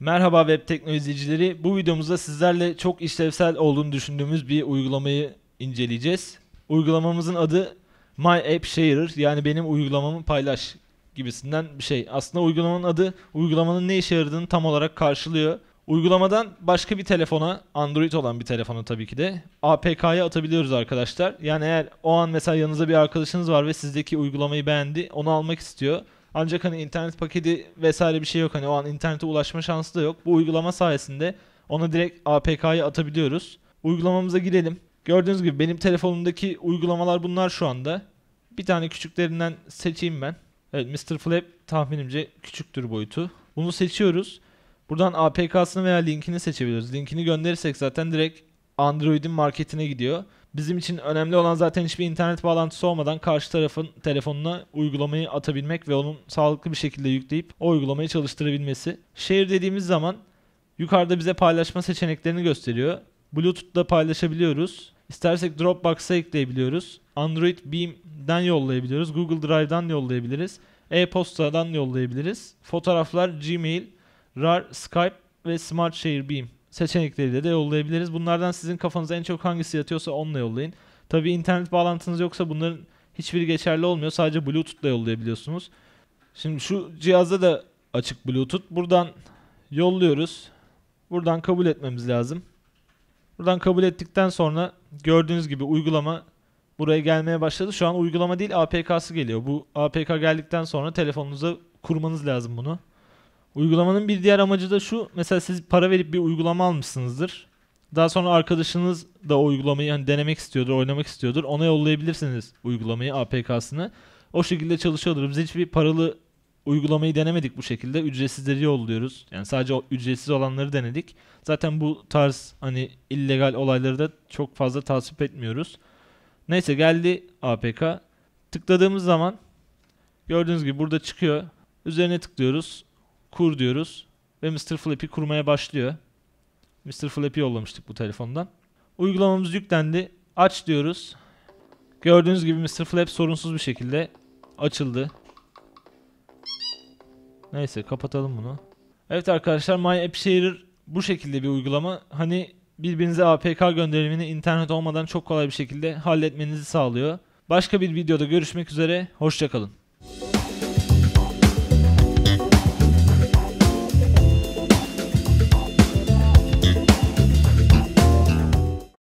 Merhaba web teknoloji izleyicileri. Bu videomuzda sizlerle çok işlevsel olduğunu düşündüğümüz bir uygulamayı inceleyeceğiz. Uygulamamızın adı My App Sharer yani benim uygulamamı paylaş gibisinden bir şey. Aslında uygulamanın adı uygulamanın ne işe yaradığını tam olarak karşılıyor. Uygulamadan başka bir telefona, Android olan bir telefona tabii ki de APK'ya atabiliyoruz arkadaşlar. Yani eğer o an mesela yanınızda bir arkadaşınız var ve sizdeki uygulamayı beğendi, onu almak istiyor ancak hani internet paketi vesaire bir şey yok. Hani o an internete ulaşma şansı da yok. Bu uygulama sayesinde ona direkt APK'yı atabiliyoruz. Uygulamamıza girelim. Gördüğünüz gibi benim telefonumdaki uygulamalar bunlar şu anda. Bir tane küçüklerinden seçeyim ben. Evet Mr. Flap tahminimce küçüktür boyutu. Bunu seçiyoruz. Buradan APK'sını veya linkini seçebiliyoruz. Linkini gönderirsek zaten direkt Android'in marketine gidiyor. Bizim için önemli olan zaten hiçbir internet bağlantısı olmadan karşı tarafın telefonuna uygulamayı atabilmek ve onun sağlıklı bir şekilde yükleyip o uygulamayı çalıştırabilmesi. Share dediğimiz zaman yukarıda bize paylaşma seçeneklerini gösteriyor. Bluetooth'ta paylaşabiliyoruz. İstersek Dropbox'a ekleyebiliyoruz. Android Beam'den yollayabiliyoruz. Google Drive'dan yollayabiliriz. E-postadan yollayabiliriz. Fotoğraflar Gmail, RAR, Skype ve Smart Share Beam seçenekleriyle de yollayabiliriz. Bunlardan sizin kafanıza en çok hangisi yatıyorsa onunla yollayın. Tabi internet bağlantınız yoksa bunların hiçbiri geçerli olmuyor. Sadece Bluetooth ile yollayabiliyorsunuz. Şimdi şu cihazda da açık Bluetooth. Buradan yolluyoruz. Buradan kabul etmemiz lazım. Buradan kabul ettikten sonra gördüğünüz gibi uygulama buraya gelmeye başladı. Şu an uygulama değil APK'sı geliyor. Bu APK geldikten sonra telefonunuza kurmanız lazım bunu. Uygulamanın bir diğer amacı da şu. Mesela siz para verip bir uygulama almışsınızdır. Daha sonra arkadaşınız da o uygulamayı hani denemek istiyordur, oynamak istiyordur. Ona yollayabilirsiniz uygulamayı, APK'sını. O şekilde çalışıyordur. Biz hiçbir paralı uygulamayı denemedik bu şekilde. Ücretsizleri yolluyoruz. Yani sadece ücretsiz olanları denedik. Zaten bu tarz hani illegal olayları da çok fazla tasvip etmiyoruz. Neyse geldi APK. Tıkladığımız zaman gördüğünüz gibi burada çıkıyor. Üzerine tıklıyoruz kur diyoruz ve Mr. Flappy kurmaya başlıyor. Mr. Flappy yollamıştık bu telefondan. Uygulamamız yüklendi. Aç diyoruz. Gördüğünüz gibi Mr. Flap sorunsuz bir şekilde açıldı. Neyse kapatalım bunu. Evet arkadaşlar My AppSharer bu şekilde bir uygulama. Hani birbirinize APK gönderimini internet olmadan çok kolay bir şekilde halletmenizi sağlıyor. Başka bir videoda görüşmek üzere. Hoşçakalın.